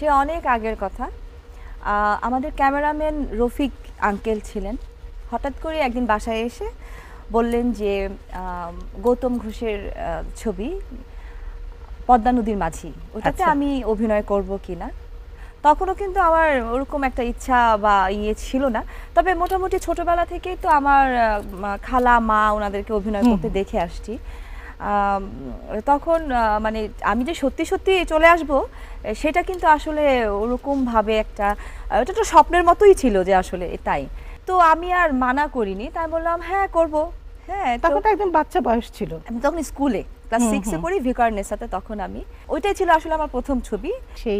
সে অনেক আগের কথা আমাদের ক্যামেরাম্যান রফিক আঙ্কেল ছিলেন হঠাৎ করে একদিন বাসায় এসে বললেন যে গৌতম ঘোষের ছবি পদ্মা নদীর মাঝি ওটাতে আচ্ছা। আমি অভিনয় করব কি না তখনও কিন্তু আমার ওরকম একটা ইচ্ছা বা ইয়ে ছিল না তবে মোটামুটি ছোটবেলা থেকেই তো আমার খালা মা ওনাদেরকে অভিনয় করতে দেখে আসছি তখন মানে আমি যে সত্যি সত্যি চলে আসব সেটা কিন্তু আসলে ওরকমভাবে একটা ওটা তো স্বপ্নের মতোই ছিল যে আসলে তাই তো আমি আর মানা করিনি তাই বললাম হ্যাঁ করব হ্যাঁ তখন একদম বাচ্চা বয়স ছিল তখন স্কুলে ক্লাস সিক্সে পড়ি ভিকার সাথে তখন আমি ওইটাই ছিল আসলে আমার প্রথম ছবি সেই